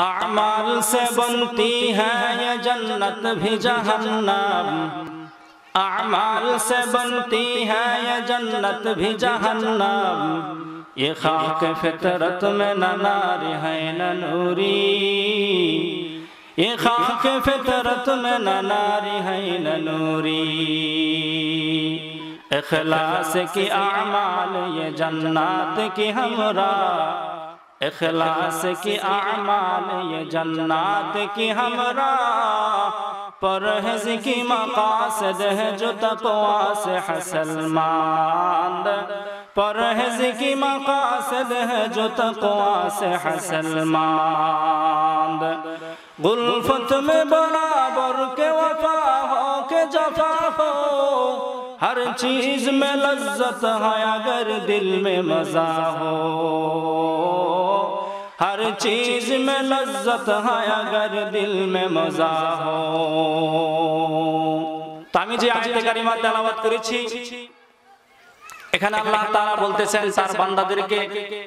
اعمال سے بنتی ہے یہ جنت بھی جہنم اعمال سے بنتی ہے یا جنت بھی جہنم یہ خاک فطرت میں نہ ناری ہے نہ نوری یہ خاک فطرت میں نہ ناری ہے نہ نوری اخلاص کی اعمال یہ جنات کی ہمراہ اخلاص کی اعمال یہ جنات کی ہمراہ پرہز کی مقاصد ہے جو تقویٰ سے حسل ماند پرہز کی مقاصد ہے جو تقویٰ سے حسل ماند غلفت میں برابر کے وفاد ہر چیز میں لذت ہے اگر دل میں مزہ ہو ہر چیز میں میں لذت ہے اگر دل ہو تو ہمیں جی کریمہ تلاوت گاڑی میں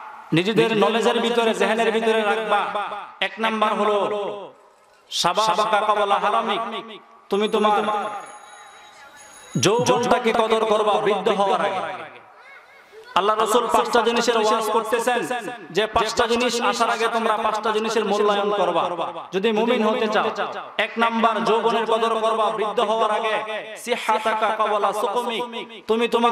নিজেদের নলেজের ভিতরে জেহেনের ভিতরে রাখবা এক নাম্বার হলো তুমি তোমার যৌবনটাকে কদর করবা বৃদ্ধ হওয়ার আগে আল্লাহ রসুল পাঁচটা জিনিসের ওয়াজ করতেছেন যে পাঁচটা জিনিস আসার আগে তোমরা পাঁচটা জিনিসের মূল্যায়ন করবা যদি মুমিন হতে চাও এক নাম্বার যৌবনের কদর করবা বৃদ্ধ হওয়ার আগে তুমি তোমার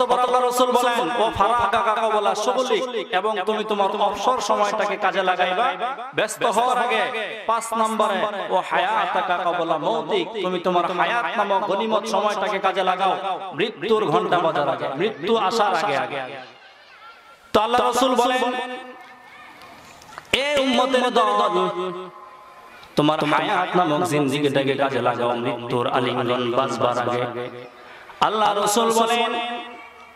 তোমার নামক কাজে লাগাও মৃত্যুর ঘন্টা বাজার আগে মৃত্যু আসার আগে আগে তো আল্লাহ রসুল বলেন তোমার হায়াত নামক জিন্দিগিটাকে কাজে লাগাও মৃত্যুর আলিঙ্গন বাজবার আগে আল্লাহ রসুল বলেন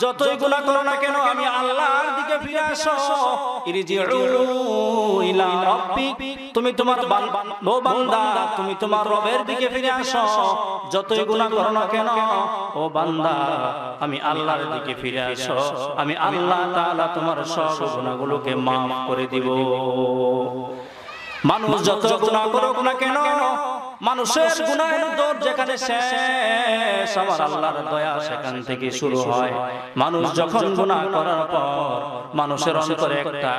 যতই গুণা করো না কেন আমি আল্লাহর দিকে ফিরে আসো তুমি তোমার তুমি তোমার রবের দিকে ফিরে আসো যতই গুণা করো না কেন ও বান্দা আমি আল্লাহর দিকে ফিরে আসো আমি আল্লাহ তাআলা তোমার সব গুণাগুলোকে মাফ করে দিব মানুষ যত গুণা করো না কেন মানুষের গুনাহের দর যেখানে শেষ আমার আল্লাহর দয়া সেখান থেকে শুরু হয় মানুষ যখন গুনাহ করার পর মানুষের অন্তরে একটা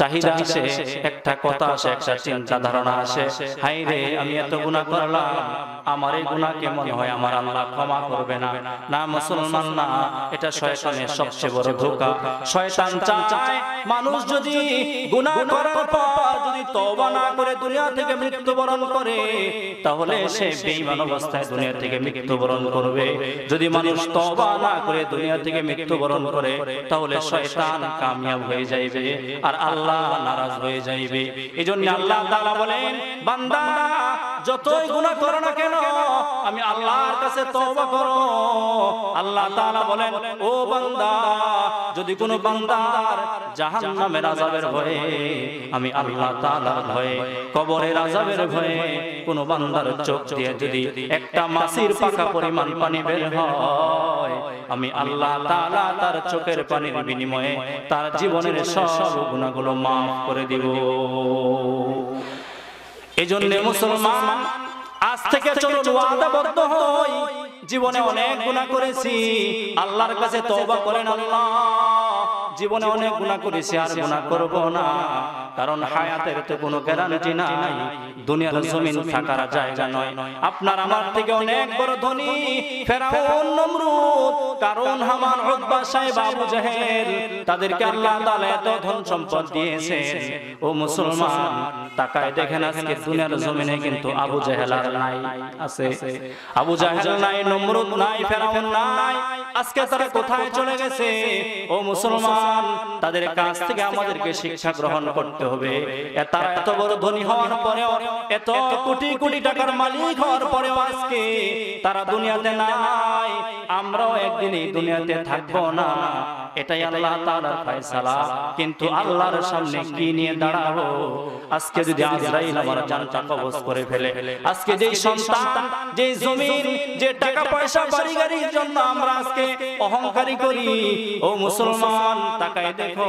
চাহিদা আসে একটা কথা আসে একটা চিন্তা ধারণা আসে হাই রে আমি এত গুণা করলাম আমার এই গুণাকে মনে হয় আমার আল্লাহ ক্ষমা করবে না না মুসলমান না এটা শয়তানের সবচেয়ে বড় ধোকা শয়তান চায় মানুষ যদি গুণা করার পর যদি তওবা না করে দুনিয়া থেকে মৃত্যুবরণ করে তাহলে সে বেঈমান অবস্থায় দুনিয়া থেকে মৃত্যুবরণ করবে যদি মানুষ তওবা না করে দুনিয়া থেকে মৃত্যুবরণ করে তাহলে শয়তান কামিয়াব হয়ে যাবে আর আল্লাহ আল্লাহ নারাজ হয়ে যাইবে এই জন্য আল্লাহ তাআলা বলেন বান্দা যতই গুণা করো না কেন আমি আল্লাহর কাছে তওবা করো আল্লাহ তালা বলেন ও বান্দা যদি কোন বান্দার জাহান নামে রাজাবের ভয়ে আমি আল্লাহ তাআলার ভয়ে কবরে রাজাবের ভয়ে কোন বান্দার চোখ দিয়ে যদি একটা মাসির পাকা পরিমাণ পানি বের হয় আমি আল্লাহ তাআলা তার চোখের পানির বিনিময়ে তার জীবনের সব গুনাহগুলো মাফ করে দেব এজন্য মুসলমান আজ থেকে চলো ওয়াদাবদ্ধ হই জীবনে অনেক গুনাহ করেছি আল্লাহর কাছে তওবা করেন আল্লাহ জীবনে অনেক গুণা করেছি আর গুণা করবো না কারণ হায়াতের তো কোনো গ্যারান্টি নাই দুনিয়ার জমিন থাকার জায়গা নয় আপনার আমার থেকে অনেক বড় ধনী কারণ আমার সাহেব আবু জাহেল তাদেরকে আল্লাহ তাআলা এত ধন সম্পদ ও মুসলমান তাকায় দেখেন আজকে দুনিয়ার জমিনে কিন্তু আবু জাহেল আর নাই আছে আবু জাহেল নাই নমরুদ নাই নাই আজকে তারা কোথায় চলে গেছে ও মুসলমান মুসলমান তাদের কাছ থেকে আমাদেরকে শিক্ষা গ্রহণ করতে হবে তারা এত বড় ধনী হওয়ার পরেও এত কোটি কোটি টাকার মালিক হওয়ার পরেও আজকে তারা দুনিয়াতে নাই আমরাও একদিন এই দুনিয়াতে থাকবো না এটাই আল্লাহ তাআলার ফয়সালা কিন্তু আল্লাহর সামনে কি নিয়ে দাঁড়াবো আজকে যদি আজরাইল আমার জানটা কবজ করে ফেলে আজকে যেই সন্তান যেই জমিন যে টাকা পয়সা বাড়ি জন্য আমরা আজকে অহংকারী করি ও মুসলমান তাকায় দেখো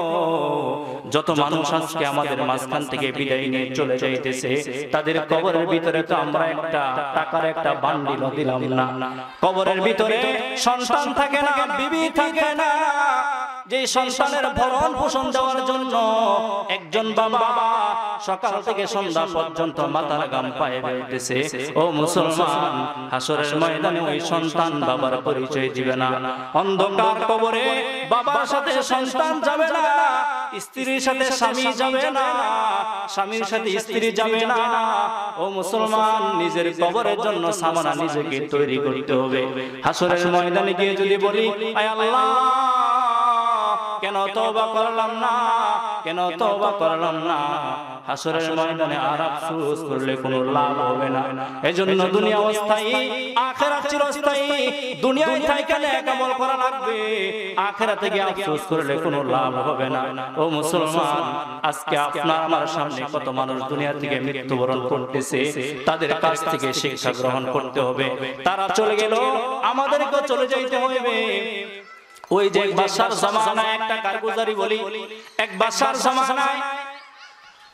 যত মানুষ আজকে আমাদের মাঝখান থেকে বিদায় নিয়ে চলে যাইতেছে তাদের কবরের ভিতরে তো আমরা একটা টাকার একটা বান্ডিল দিলাম না কবরের ভিতরে সন্তান থাকে না বিবি থাকে না যে সন্তানের ভরণ পোষণ দেওয়ার জন্য একজন বাবা সকাল থেকে সন্ধ্যা পর্যন্ত মাতার গাম পায়ে বেড়তেছে ও মুসলমান হাসরের ময়দানে ওই সন্তান বাবার পরিচয় দিবে না অন্ধকার কবরে বাবার সাথে সন্তান যাবে না স্ত্রীর সাথে স্বামী যাবে না স্বামীর সাথে স্ত্রী যাবে না ও মুসলমান নিজের কবরের জন্য সামানা নিজেকে তৈরি করতে হবে হাসরের ময়দানে গিয়ে যদি বলি আয় আল্লাহ কেন তওবা করলাম না কেন তওবা করলাম না হাসরের ময়দানে আর আফসোস করলে কোনো লাভ হবে না এজন্য দুনিয়া অস্থায়ী আখেরাত চিরস্থায়ী দুনিয়ায় থাকলে নেক করা লাগবে আখিরাতে গিয়ে আফসোস করলে কোনো লাভ হবে না ও মুসলমান আজকে আপনার আমার সামনে কত মানুষ দুনিয়া থেকে মৃত্যুবরণ করতেছে তাদের কাছ থেকে শিক্ষা গ্রহণ করতে হবে তারা চলে গেল আমাদেরকেও চলে যাইতে হইবে ওই যে বাসার জামানায় একটা কারগুজারি বলি এক বাসার জামানায়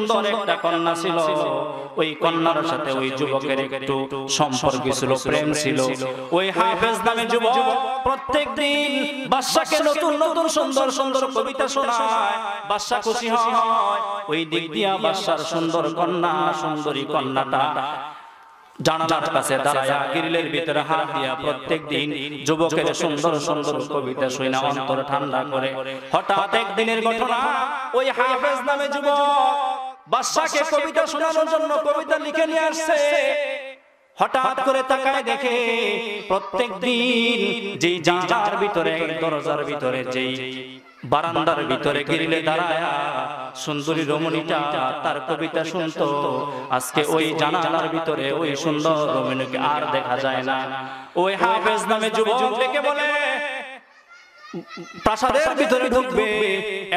সুন্দর একটা কন্যা ছিল ওই কন্যার সাথে ওই যুবকের একটু সম্পর্ক ছিল প্রেম ছিল ওই হাফেজ নামে যুবক প্রত্যেক দিন বাদশাকে নতুন নতুন সুন্দর সুন্দর কবিতা শোনায় বাদশা খুশি হয় ওই দিক দিয়া বাদশার সুন্দর কন্যা সুন্দরী কন্যাটা জানালার কাছে দাঁড়ায়া গ্রিলের ভিতরে হাত দিয়া প্রত্যেক দিন যুবকের সুন্দর সুন্দর কবিতা শুনে অন্তর ঠান্ডা করে হঠাৎ একদিনের ঘটনা ওই হাফেজ নামে যুবক বাদশাকে কবিতা শোনানোর জন্য কবিতা লিখে নিয়ে আসছে হঠাৎ করে তাকায় দেখে প্রত্যেক দিন যেই ভিতরে দরজার ভিতরে যেই বারান্দার ভিতরে গিরিলে দাঁড়ায় সুন্দরী রমণীটা তার কবিতা শুনতো আজকে ওই জানালার ভিতরে ওই সুন্দর রমণীকে আর দেখা যায় না ওই হাফেজ নামে যুবক বলে প্রাসাদের ভিতরে ঢুকবে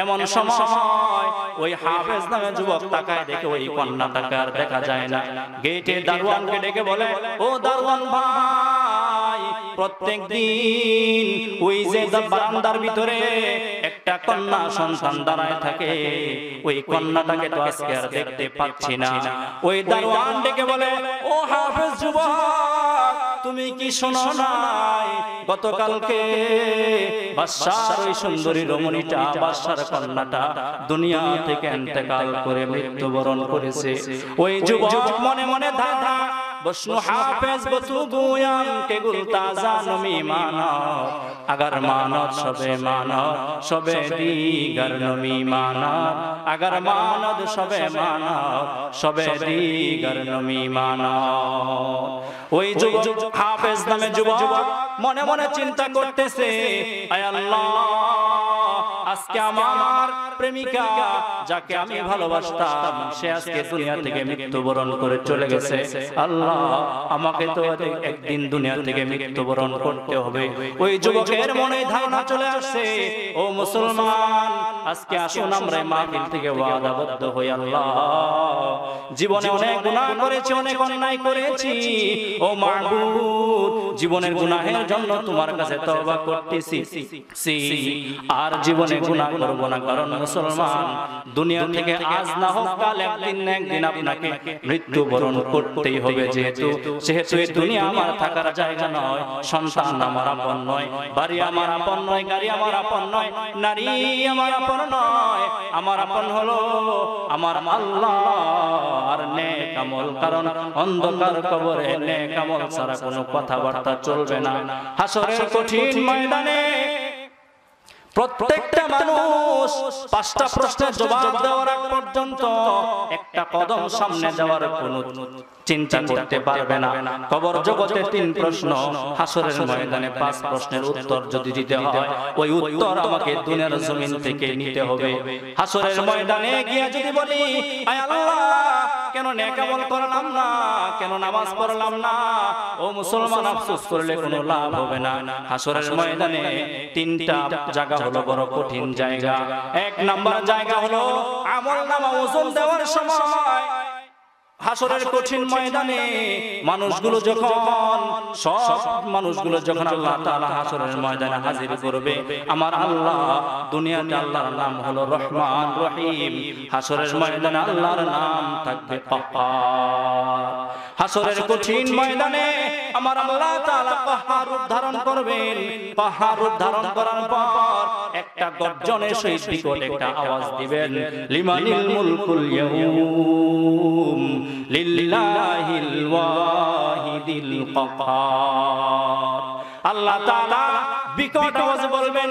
এমন সময় ওই হাফেজ নামে যুবক তাকায় দেখে ওই কন্যা তাকার দেখা যায় না গেটে দারোয়ানকে ডেকে বলে ও দারোয়ান ভাই প্রত্যেক দিন ওই যে বারান্দার ভিতরে একটা কন্যা সন্তান দাঁড়ায় থাকে ওই কন্যাটাকে তো আজকে আর দেখতে পাচ্ছি না ওই দারোয়ান ডেকে বলে ও হাফেজ যুবক তুমি কি শোনো নাই গতকালকে বাসার ওই সুন্দরী রমণীটা বাসার কন্যাটা দুনিয়া থেকে এন্তেকাল করে মৃত্যুবরণ করেছে ওই যুবক মনে মনে ধাঁধা বসু হাফেজ বসু গুয়াম কে গুল আগর মানব সবে মানব সবে দিগর নমি মানব আগর মানব সবে মানব সবে দিগর নমি মানব ওই যুগ যুগ হাফেজ নামে যুব মনে মনে চিন্তা করতেছে আয় আজকে আমার প্রেমিকা যাকে আমি ভালোবাসতাম সে আজকে দুনিয়া থেকে মৃত্যুবরণ করে চলে গেছে আল্লাহ আমাকে তো একদিন দুনিয়া থেকে মৃত্যুবরণ করতে হবে ওই যুবকের মনে ধারণা চলে আসছে ও মুসলমান আজকে আসুন আমরা মাহফিল থেকে ওয়াদাবদ্ধ হই আল্লাহ জীবনে অনেক গুনাহ করেছি অনেক অন্যায় করেছি ও মাহবুব জীবনের গুনাহের জন্য তোমার কাছে তওবা করতেছি সি আর জীবনে গুনাহ করব না কারণ মুসলমান দুনিয়া থেকে আজ না হোক কাল একদিন না একদিন আপনাকে মৃত্যুবরণ করতেই হবে যেহেতু সেহেতু এই দুনিয়া আমার থাকার জায়গা নয় সন্তান আমার আপন নয় বাড়ি আমার আপন নয় গাড়ি আমার আপন নয় নারী আমার আপন নয় আমার আপন হলো আমার আল্লাহ আর নেক আমল কারণ অন্ধকার কবরে নেক আমল ছাড়া কোনো কথা বাড়া কথা চলবে না হাসরের কঠিন ময়দানে প্রত্যেকটা মানুষ পাঁচটা প্রশ্নের জবাব দেওয়ার আগ পর্যন্ত একটা কদম সামনে যাওয়ার কোন চিন্তা করতে পারবে না কবর জগতে তিন প্রশ্ন হাসরের ময়দানে পাঁচ প্রশ্নের উত্তর যদি দিতে হয় ওই উত্তর আমাকে দুনিয়ার জমিন থেকে নিতে হবে হাসরের ময়দানে গিয়ে যদি বলি আয় আল্লাহ কেন নেকামল করলাম না কেন নামাজ পড়লাম না ও মুসলমান আফসোস করলে কোনো লাভ হবে না হাসরের ময়দানে তিনটা জায়গা হলো বড় কঠিন জায়গা এক নাম্বার জায়গা হলো আমল নামা ওজন দেওয়ার সময় হাসরের কঠিন ময়দানে মানুষগুলো যখন সব মানুষগুলো যখন আল্লাহ তাআলা হাসরের ময়দানে হাজির করবে আমার আল্লাহ দুনিয়াতে আল্লাহর নাম হলো রহমান রহিম হাসরের ময়দানে আল্লাহর নাম থাকবে পাপা হাসরের কঠিন ময়দানে আমার আল্লাহ তাআলা পাহাড় উদ্ধারণ করবেন পাহাড় উদ্ধারণ করার পর একটা গর্জনে সহিত বিকট একটা আওয়াজ দিবেন লিমানিল মুলকুল ইয়াউম লিল্লাহিল ওয়াহিদিল কাহার আল্লাহ তাআলা বিকট আওয়াজ বলবেন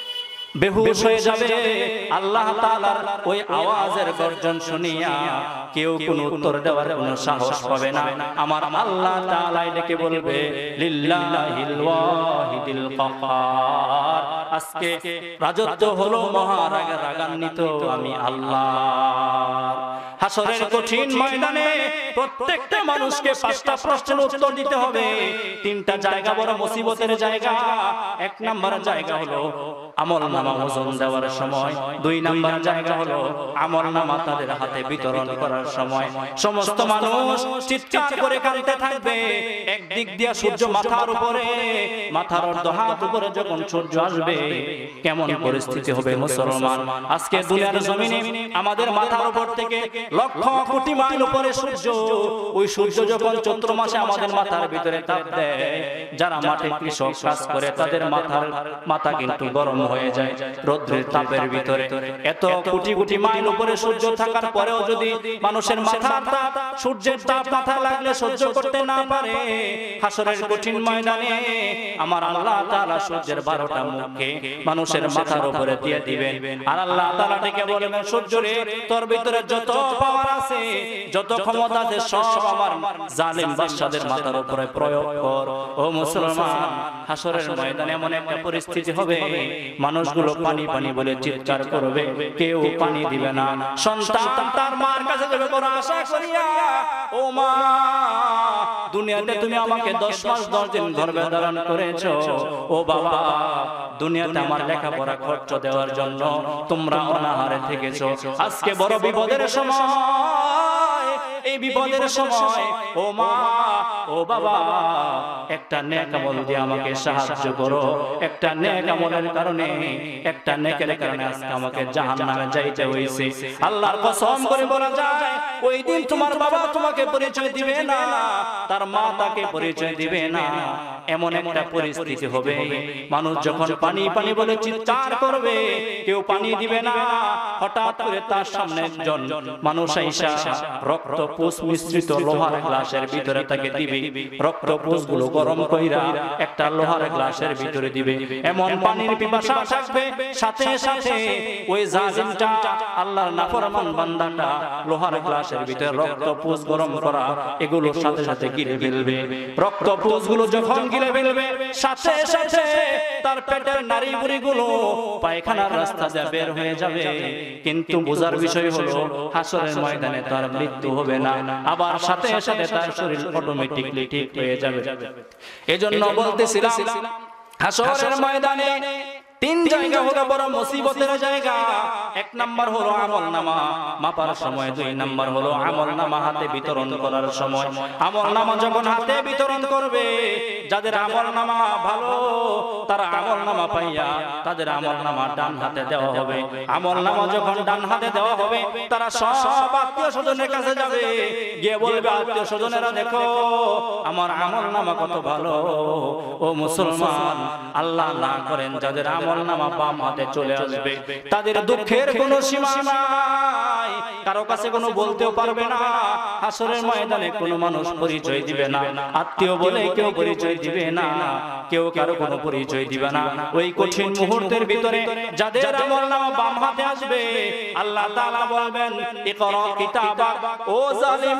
বেহুশ হয়ে যাবে আল্লাহ ওই আওয়াজের গর্জন শুনিয়া কেউ উত্তর দেওয়ার সাহস না আমার আল্লাহ ডেকে বলবে আজকে রাজত্ব হলো মহারাগা রাগান্বিত আমি আল্লাহ হাসরের কঠিন ময়দানে প্রত্যেকটা মানুষকে পাঁচটা প্রশ্নের উত্তর দিতে হবে তিনটা জায়গা বড় মুসিবতের জায়গা এক নাম্বার জায়গা হলো আমল আমলনামা ওজন দেওয়ার সময় দুই নাম্বার জায়গা হলো তাদের হাতে বিতরণ করার সময় সমস্ত মানুষ চিৎকার করে কাঁদতে থাকবে একদিক দিয়ে সূর্য মাথার উপরে মাথার উপরে যখন সূর্য আসবে কেমন পরিস্থিতি হবে মুসলমান আজকে দুনিয়ার জমিনে আমাদের মাথার উপর থেকে লক্ষ কোটি মাইল উপরে সূর্য ওই সূর্য যখন চৈত্র মাসে আমাদের মাথার ভিতরে তাপ দেয় যারা মাঠে কৃষক কাজ করে তাদের মাথার মাথা কিন্তু গরম হয়ে যায় রৌদ্রের তাপের ভিতরে এত কোটি কোটি মাইল উপরে সূর্য থাকার পরেও যদি মানুষের মাথা সূর্যের তাপ মাথা লাগলে সহ্য করতে না পারে হাসরের কঠিন ময়দানে আমার আল্লাহ সূর্যের মানুষের মাথার উপরে দিয়ে দিবেন আর আল্লাহ তাআলা বলবেন সূর্য রে তোর ভিতরে যত পাওয়ার আছে যত ক্ষমতা আছে সব আমার জালিম বাদশাদের মাথার উপরে প্রয়োগ কর ও মুসলমান হাসরের ময়দানে এমন একটা পরিস্থিতি হবে মানুষ গুলো পানি পানি বলে চিৎকার করবে কেউ পানি দিবে না সন্তান তার মার কাছে যাবে বড় আশা করিয়া ও মা দুনিয়াতে তুমি আমাকে দশ মাস দশ দিন ধর্মে ধারণ করেছ ও বাবা দুনিয়াতে আমার লেখাপড়া খরচ দেওয়ার জন্য তোমরা অনাহারে থেকেছ আজকে বড় বিপদের সময় এই বিপদের সময় ও মা ও বাবা একটা নেক আমল দিয়ে আমাকে সাহায্য করো একটা নেক আমলের কারণে একটা নেকের কারণে আজকে আমাকে জাহান্নামে যাইতে হইছে আল্লাহর কসম করে বলা যায় ওই দিন তোমার বাবা তোমাকে পরিচয় দিবে না তার মা তাকে পরিচয় দিবে না এমন একটা পরিস্থিতি হবে মানুষ যখন পানি পানি বলে চিৎকার করবে কেউ পানি দিবে না হঠাৎ করে তার সামনে একজন মানুষ আইসা রক্ত রক্তপুষ মিশ্রিত লোহার গ্লাসের ভিতরে তাকে দিবে গুলো গরম কইরা একটা লোহার গ্লাসের ভিতরে দিবে এমন পানির পিপাসা থাকবে সাথে সাথে ওই জাজিমটা আল্লাহর নাফরমান বান্দাটা লোহার গ্লাসের ভিতরে গরম করা এগুলো সাথে সাথে গিলে ফেলবে গুলো যখন গিলে ফেলবে সাথে সাথে তার পেটের নারী গুলো পায়খানার রাস্তা দিয়ে বের হয়ে যাবে কিন্তু বোঝার বিষয় হলো হাসরের ময়দানে তার মৃত্যু হবে না আবার সাথে সাথে তার শরীর অটোমেটিকলি ঠিক হয়ে যাবে এজন্য বলতেছিলাম হাসরের ময়দানে তিন জায়গা হলো বড় মুসিবতের জায়গা এক নাম্বার হলো আমল নামা মাপার সময় দুই নাম্বার হলো আমল নামা হাতে বিতরণ করার সময় আমল নামা যখন হাতে বিতরণ করবে যাদের আমল নামা ভালো তারা আমল নামা পাইয়া তাদের আমল নামা ডান হাতে দেওয়া হবে আমল নামা যখন ডান হাতে দেওয়া হবে তারা সব আত্মীয় স্বজনের কাছে যাবে গিয়ে বলবে আত্মীয় স্বজনেরা দেখো আমার আমল নামা কত ভালো ও মুসলমান আল্লাহ না করেন যাদের আমল পরিচয় দিবে না আত্মীয় বলে কেউ পরিচয় দিবে না কেউ কারো কোনো পরিচয় দিবে না ওই কঠিন মুহূর্তের ভিতরে যাদের আমলনামা বাম হাতে আসবে আল্লাহ তাআলা বলবেন ও জালিম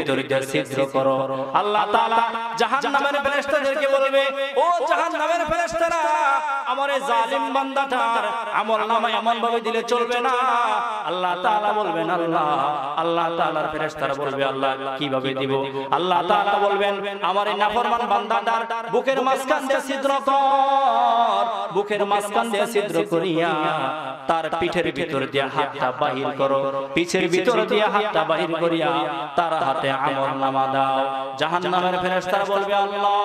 ভিতরে যা ছিদ্র করো আল্লাহ তাআলা জাহান্নামের ফেরেশতাদেরকে বলবে ও জাহান্নামের ফেরেশতারা আমার জালিম বান্দাটার আমলনামায় এমন ভাবে দিলে চলবে না আল্লাহ তাআলা বলবেন আল্লাহ আল্লাহ তাআলার ফেরেশতারা বলবে আল্লাহ কিভাবে দিব আল্লাহ তাআলা বলবেন আমার নাফরমান বান্দাটার বুকের মাঝখান দিয়ে ছিদ্র কর বুকের মাঝখান দিয়ে ছিদ্র করিয়া তার পিঠের ভিতর দিয়ে হাতটা বাহির করো পিছের ভিতর দিয়ে হাতটা বাহির করিয়া তার হাতে হাতে আমল নামা দাও জাহান নামের ফেরেস্তারা বলবে আল্লাহ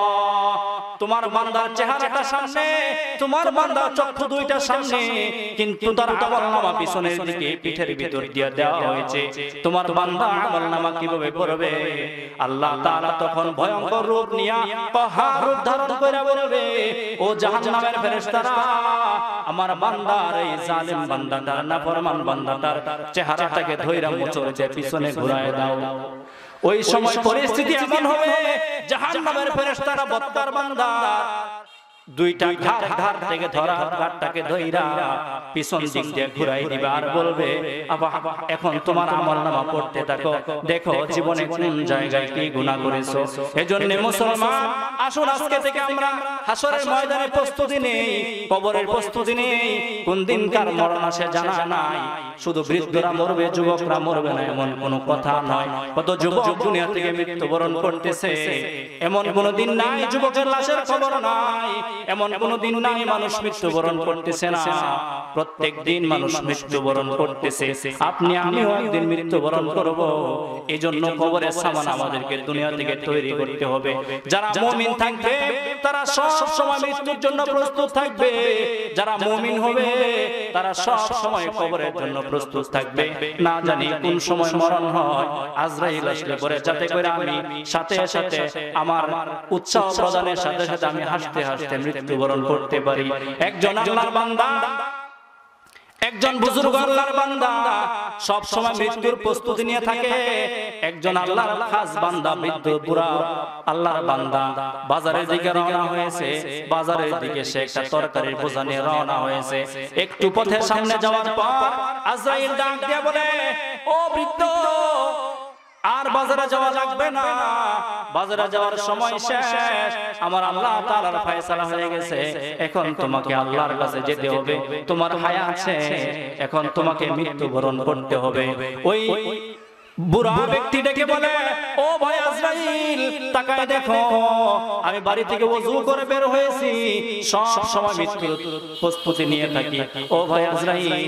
তোমার বান্দার চেহারাটা সামনে তোমার বান্দার চক্ষু দুইটা সামনে কিন্তু তার আমলনামা পিছনের দিকে পিঠের ভিতর দিয়ে দেওয়া হয়েছে তোমার বান্দা আমলনামা কিভাবে করবে আল্লাহ তাআলা তখন ভয়ঙ্কর রূপ নিয়া পাহাড় রূপ করে বলবে ও জাহান্নামের ফেরেশতারা আমার বান্দার এই জালেম বান্দাটার নাফরমান বান্দাটার চেহারাটাকে ধইরা মোচড় পিছনে ঘুরায় দাও ওই সময় পরিস্থিতি এমন হবে জাহান্নামের ফেরেশতারা বত্তার বান্দা দুইটা ঘাট ঘাট থেকে ধরা ঘাটটাকে ধইরা পিছন দিক দিয়ে ঘুরাই দিবা আর বলবে এখন তোমার আমল নামা পড়তে থাকো দেখো জীবনে কোন জায়গায় কি গুনাহ করেছো এজন্য মুসলমান আসুন আজকে থেকে আমরা হাসরের ময়দানে প্রস্তুতি নেই কবরের প্রস্তুতি নেই কোন দিন কার মরণ আসে জানা নাই শুধু বৃদ্ধরা মরবে যুবকরা মরবে না এমন কোনো কথা নয় কত যুবক দুনিয়া থেকে মৃত্যুবরণ করতেছে এমন কোনো দিন নাই যুবকের লাশের খবর নাই এমন কোনো দিন নাই মানুষ মৃত্যুবরণ করতেছে না প্রত্যেক দিন মানুষ মৃত্যুবরণ করতেছে আপনি আমিও একদিন মৃত্যুবরণ করব এই জন্য কবরের সামান আমাদেরকে দুনিয়া থেকে তৈরি করতে হবে যারা মুমিন থাকবে তারা সব সময় মৃত্যুর জন্য প্রস্তুত থাকবে যারা মুমিন হবে তারা সব সময় কবরের জন্য প্রস্তুত থাকবে না জানি কোন সময় মরণ হয় আজরাইল আসলে পরে যাতে করে আমি সাথে সাথে আমার উৎসাহ প্রদানের সাথে সাথে আমি হাসতে হাসতে মৃত্যুবরণ করতে পারি একজন আল্লাহর বান্দা একজন বুজুর্গ আল্লাহর বান্দা সব সময় মৃত্যুর প্রস্তুতি নিয়ে থাকে একজন আল্লাহর খাস বান্দা মৃত্যু পুরা আল্লাহর বান্দা বাজারে দিকে রওনা হয়েছে বাজারের দিকে সে একটা তরকারির বোঝা নিয়ে রওনা হয়েছে একটু পথের সামনে যাওয়ার পর আজরাইল ডাক দিয়ে বলে ও বৃদ্ধ আর বাজারে যাওয়া লাগবে না বাজারে যাওয়ার সময় শেষ আমার আল্লাহ তাআলার ফয়সালা হয়ে গেছে এখন তোমাকে আল্লাহর কাছে যেতে হবে তোমার হায়াত আছে এখন তোমাকে মৃত্যুবরণ করতে হবে ওই বুড়া ব্যক্তিটাকে বলে ও ভাই আজরাইল তাকায় দেখো আমি বাড়ি থেকে ওযু করে বের হয়েছি সব সময় মৃত্যুর প্রস্তুতি নিয়ে থাকি ও ভাই আজরাইল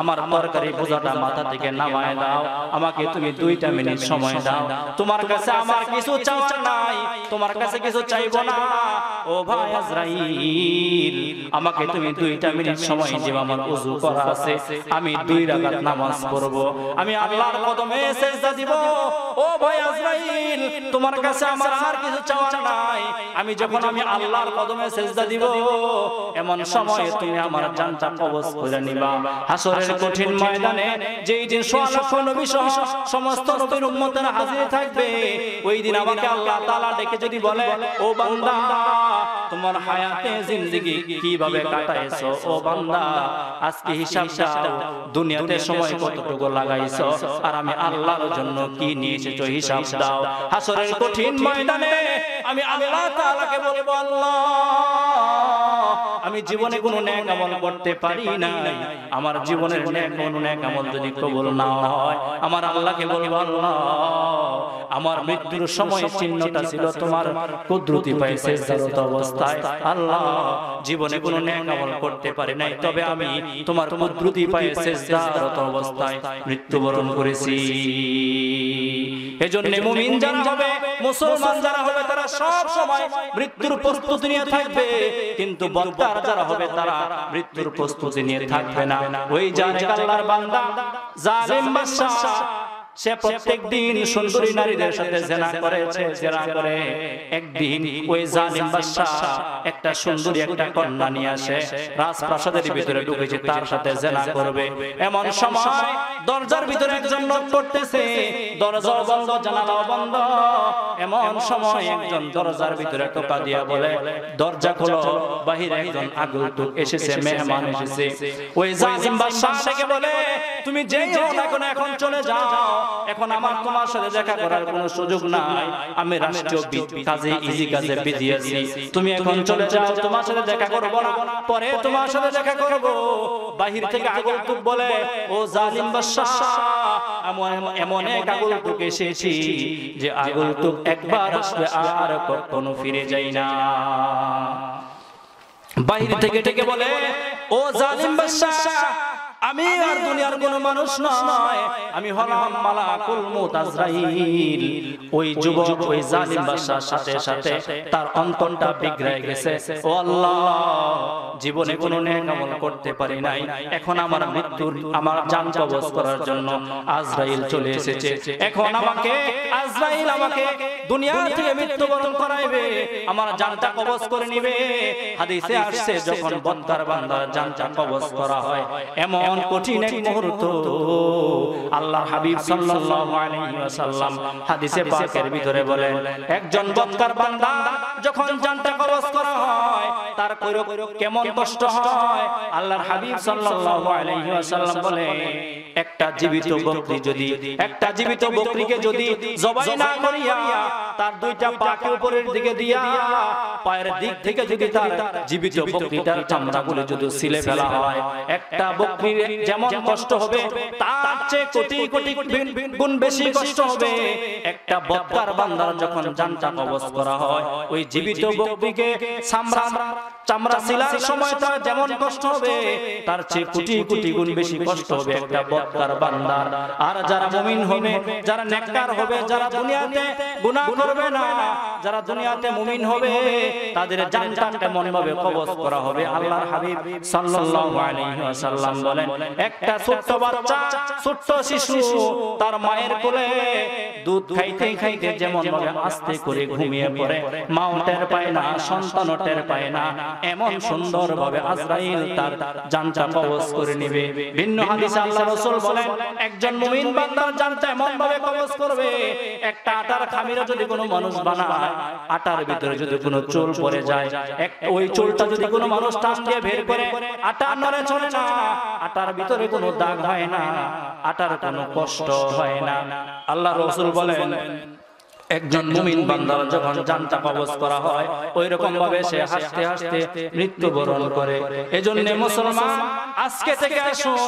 আমার তরকারি বোঝাটা মাথা থেকে নামায় দাও আমাকে তুমি দুইটা মিনিট সময় দাও তোমার কাছে আমার কিছু চাওয়া নাই তোমার কাছে কিছু চাইব না ও ভাই আজরাইল আমাকে তুমি দুইটা মিনিট সময় দিবা আমার ওযু করা আছে আমি দুই রাকাত নামাজ পড়ব আমি আল্লাহর কদমে এসে সেজদা দিব ও ভাই আজরাইল তোমার কাছে আমার আর কিছু চাওয়ার নাই আমি যখন আমি আল্লাহর কদমে সেজদা দিব এমন সময়ে তুমি আমার জানটা কবজ করে নিবা হাসরের কঠিন ময়দানে যেই দিন সোয়ালক্ষ নবী সহ সমস্ত নবীর উম্মতেরা হাজির থাকবে ওই দিন আমাকে আল্লাহ তাআলা ডেকে যদি বলে ও বান্দা তোমার হায়াতে জিন্দগি কিভাবে কাটাইছো ও বান্দা আজকে হিসাব দাও দুনিয়াতে সময় কতটুকু লাগাইছো আর আমি আল্লাহর জন্য কি নিয়েছো হিসাব দাও হাসরের কঠিন ময়দানে আমি আল্লাহ তাআলাকে বলবো আল্লাহ আমি জীবনে কোনো ন্যাক আমল করতে পারি না আমার জীবনের কোনো ন্যাক আমল যদি কবুল না হয় আমার আল্লাহকে বলবো আল্লাহ আমার মৃত্যুর সময় চিহ্নটা ছিল তোমার কুদরতি পাইছে শেষদারত অবস্থায় আল্লাহ জীবনে কোনো ন্যাক আমল করতে পারি নাই তবে আমি তোমার কুদরতি পাইছে শেষদারত অবস্থায় মৃত্যুবরণ করেছি এজন্য মুমিন যারা হবে মুসলমান যারা হবে তারা সব সময় মৃত্যুর প্রস্তুতি নিয়ে থাকবে কিন্তু বদার যারা হবে তারা মৃত্যুর প্রস্তুতি নিয়ে থাকবে না ওই জানে আল্লাহর বান্দা জালিম বাদশা সে প্রত্যেক দিন সুন্দরী নারীদের সাথে জেনা করেছে জেনা করে একদিন ওই জালিম বাদশাহ একটা সুন্দরী একটা কন্যা নিয়ে আসে রাজপ্রাসাদের ভিতরে ঢুকেছে তার সাথে জেনা করবে এমন সময় দরজার ভিতরে একজন লোক পড়তেছে দরজা বন্ধ জানালা বন্ধ এমন সময় একজন দরজার ভিতরে টোকা দিয়া বলে দরজা খোলো বাহিরে একজন আগন্তুক এসেছে মেহমান এসেছে ওই জালিম বাদশাহ থেকে বলে তুমি যেই হও না এখন চলে যাও এখন আমার তোমার সাথে দেখা করার কোনো সুযোগ নাই আমি রাষ্ট্রীয় কাজে ইজি কাজে বিজি আছি তুমি এখন চলে যাও তোমার সাথে দেখা করব না পরে তোমার সাথে দেখা করব বাহির থেকে আগন্তুক বলে ও জালিম বাদশাহ এমন এক আগন্তুক এসেছি যে আগন্তুক একবার আসবে আর কখনো ফিরে যাই না বাহির থেকে থেকে বলে ও জালিম বাদশাহ আমি আর দুনিয়ার কোন মানুষ নয় আমি হলাম মালাকুল মুতাজরাইল ওই যুবক ওই জালিম বাদশার সাথে সাথে তার অন্তনটা বিগড়ে গেছে ও আল্লাহ জীবনে কোনো নেক আমল করতে পারি নাই এখন আমার মৃত্যুর আমার জান কবজ করার জন্য আজরাইল চলে এসেছে এখন আমাকে আজরাইল আমাকে দুনিয়া থেকে মৃত্যুবরণ করাইবে আমার জানটা কবজ করে নিবে হাদিসে আসছে যখন বন্দার বান্দার জানটা কবজ করা হয় এমন এমন কঠিন এক মুহূর্ত আল্লাহ হাবিব সাল্লাল্লাহু আলাইহি ওয়াসাল্লাম হাদিসে পাকের ভিতরে বলেন একজন বান্দা যখন কবজ করা হয় তার কেমন কষ্ট হয় আল্লাহর হাবিব সাল্লাল্লাহু আলাইহি ওয়াসাল্লাম একটা জীবিত বকরি যদি একটা জীবিত বকরিকে যদি জবাই না করিয়া তার দুইটা পাকে উপরের দিকে দিয়া পায়ের দিক থেকে যদি তার জীবিত বকরিটার চামড়াগুলো যদি সিলে ফেলা হয় একটা বকরির যেমন কষ্ট হবে তার চেয়ে কোটি কোটি গুণ বেশি কষ্ট হবে একটা বক্কার বান্দার যখন জানটা কবজ করা হয় ওই জীবিত বকরিকে চামড়া চামড়া সিলার সময় তার যেমন কষ্ট হবে তার চেয়ে কোটি কোটি গুণ বেশি কষ্ট হবে একটা বক্কার বান্দার আর যারা আচ্ছা, মুমিন হবে যারা নেককার হবে যারা দুনিয়াতে গুনাহ করবে না যারা দুনিয়াতে মুমিন হবে তাদের জানটা কেমন ভাবে কবজ করা হবে আল্লাহর হাবিব সাল্লাল্লাহু আলাইহি ওয়াসাল্লাম বলেন একটা ছোট্ট বাচ্চা ছোট্ট শিশু তার মায়ের কোলে দুধ খাইতে খাইতে যেমন ভাবে আস্তে করে ঘুমিয়ে পড়ে মাও টের পায় না সন্তান টের পায় না এমন সুন্দর ভাবে আজরাইল তার জান্নাত কবজ করে নেবে ভিন্ন হাদিসে আল্লাহ রাসূল বলেন একজন মুমিন বান্দার জান্নাত এমন ভাবে কবজ করবে একটা আটার খামিরা যদি কোন কোনো মানুষ বানায় আটার ভিতরে যদি কোনো চোল পড়ে যায় এক ওই চোলটা যদি কোনো মানুষ টান দিয়ে বের করে আটা নড়ে চলে না আটার ভিতরে কোনো দাগ হয় না আটার কোনো কষ্ট হয় না আল্লাহ রসুল বলেন একজন মুমিন বান্দার যখন জানটা কবজ করা হয় ওই রকম ভাবে সে হাসতে হাসতে মৃত্যুবরণ করে এজন্য মুসলমান আজকে থেকে আসুন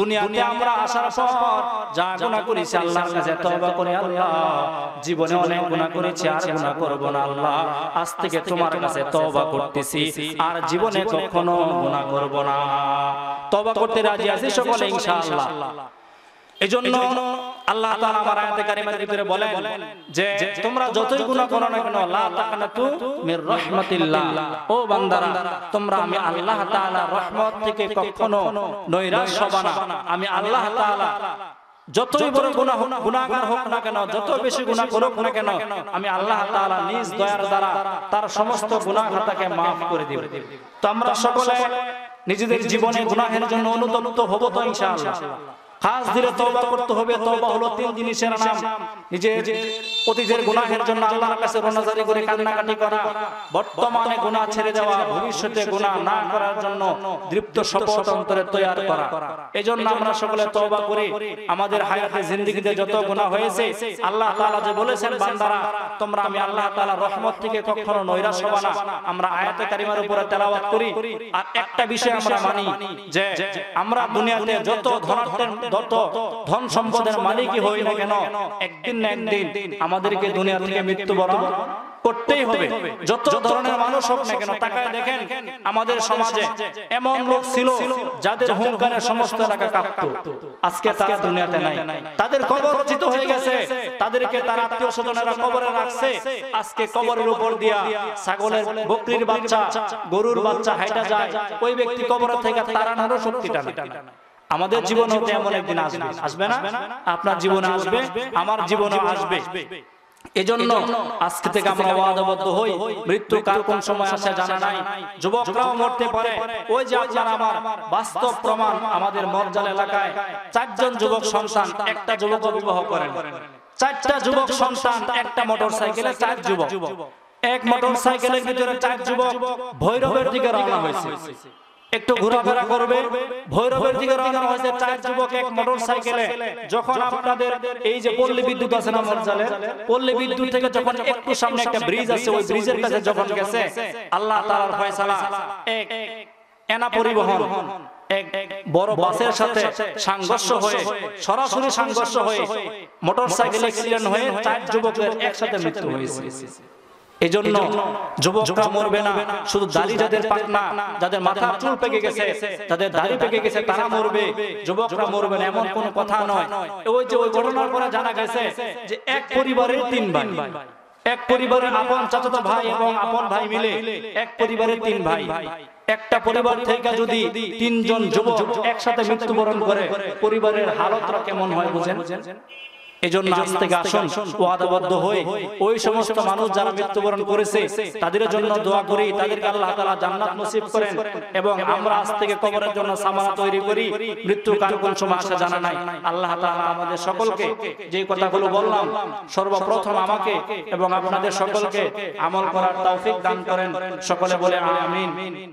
দুনিয়াতে আমরা আসার পর যা গুনাহ করেছি আল্লাহর কাছে তওবা করে আল্লাহ জীবনে অনেক গুনাহ করেছি আর গুনাহ করব না আল্লাহ আজ থেকে তোমার কাছে তওবা করতেছি আর জীবনে কখনো গুনাহ করব না তওবা করতে রাজি আছি সকলে ইনশাআল্লাহ এজন্য আল্লাহ তাআলা আমার আয়াতে কারিমার ভিতরে বলেন যে তোমরা যতই গুনাহ করো না কেন লা তাকনাতু মির রাহমাতিল্লাহ ও বান্দারা তোমরা আমি আল্লাহ তাআলার রহমত থেকে কখনো নৈরাশ হব না আমি আল্লাহ তাআলা যতই বড় গুনাহ হোক গুনাহগার হোক না কেন যত বেশি গুনাহ করুক না কেন আমি আল্লাহ তাআলা নিজ দয়ার দ্বারা তার সমস্ত গুনাহ খাতাকে maaf করে দেব তো আমরা সকলে নিজেদের জীবনে গুনাহের জন্য অনুতপ্ত হব তো ইনশাআল্লাহ খাস দিলে তওবা করতে হবে তওবা হলো তিন জিনিসের নাম নিজের অতীতের গুনাহের জন্য আল্লাহর কাছে রোনাজারি করে কান্নাকাটি করা বর্তমানে গুনাহ ছেড়ে দেওয়া ভবিষ্যতে গুনাহ না করার জন্য দৃপ্ত শপথ অন্তরে তৈয়ার করা এজন্য আমরা সকলে তওবা করি আমাদের হায়াতে জিন্দেগিতে যত গুনাহ হয়েছে আল্লাহ তাআলা যে বলেছেন বান্দারা তোমরা আমি আল্লাহ তাআলা রহমত থেকে কখনো নৈরাশ হবা না আমরা আয়াতে কারিমার উপরে তেলাওয়াত করি আর একটা বিষয় আমরা মানি যে আমরা দুনিয়াতে যত ধনাত্মক ধন সম্পদের মালিকই হই না কেন একদিন না একদিন আমাদেরকে দুনিয়া থেকে মৃত্যুবরণ করতেই হবে যত ধরনের মানুষ হোক না কেন তাকায় দেখেন আমাদের সমাজে এমন লোক ছিল যাদের হুঙ্কারে সমস্ত এলাকা কাঁপত আজকে তারা দুনিয়াতে নাই তাদের কবর রচিত হয়ে গেছে তাদেরকে তার আত্মীয় স্বজনেরা কবরে রাখছে আজকে কবরের উপর দিয়া ছাগলের বকরির বাচ্চা গরুর বাচ্চা হাইটা যায় ওই ব্যক্তি কবর থেকে শক্তিটা আমাদের জীবনে এমন একদিন আসবে আসবে না আপনার জীবনে আসবে আমার জীবনে আসবে এজন্য আজকে থেকে আমরা ওয়াদাবদ্ধ হই মৃত্যু কার কোন সময় আসে জানা নাই যুবকরাও মরতে পারে ওই যে আমার বাস্তব প্রমাণ আমাদের মরজাল এলাকায় চারজন যুবক সন্তান একটা যুবক বিবাহ করেন চারটা যুবক সন্তান একটা মোটরসাইকেলে চার যুবক এক মোটরসাইকেলের ভিতরে চার যুবক ভৈরবের দিকে রওনা হয়েছে একটু ঘোরাফেরা করবে ভৈরবের দিকে রওনা হয়েছে চার যুবক এক মোটরসাইকেলে যখন আপনাদের এই যে পল্লী বিদ্যুৎ আছে না মরজালে পল্লী বিদ্যুৎ থেকে যখন একটু সামনে একটা ব্রিজ আছে ওই ব্রিজের কাছে যখন গেছে আল্লাহ তাআলার ফয়সালা এক এনা পরিবহন এক বড় বাসের সাথে সংঘর্ষ হয়ে সরাসরি সংঘর্ষ হয়ে মোটরসাইকেল অ্যাক্সিডেন্ট হয়ে চার যুবকের একসাথে মৃত্যু হয়েছে এজন্য যুবকরা মরবে না শুধু দাড়ি যাদের পাক না যাদের মাথা চুল পেকে গেছে যাদের দাড়ি পেকে গেছে তারা মরবে যুবকরা মরবে না এমন কোনো কথা নয় ওই যে ওই ঘটনার পরে জানা গেছে যে এক পরিবারের তিন ভাই এক পরিবারের আপন চাচাতো ভাই এবং আপন ভাই মিলে এক পরিবারের তিন ভাই একটা পরিবার থেকে যদি তিনজন যুবক একসাথে মৃত্যুবরণ করে পরিবারের হালতটা কেমন হয় বুঝেন এজন্য আজ থেকে আসুন ওয়াদাবদ্ধ হয়ে ওই সমস্ত মানুষ যারা মৃত্যুবরণ করেছে তাদের জন্য দোয়া করি তাদেরকে আল্লাহ জান্নাত নসিব করেন এবং আমরা আজ থেকে কবরের জন্য সামানা তৈরি করি মৃত্যু কার কোন সময় আসা জানা নাই আল্লাহ আমাদের সকলকে যে কথাগুলো বললাম সর্বপ্রথম আমাকে এবং আপনাদের সকলকে আমল করার তৌফিক দান করেন সকলে বলে আমিন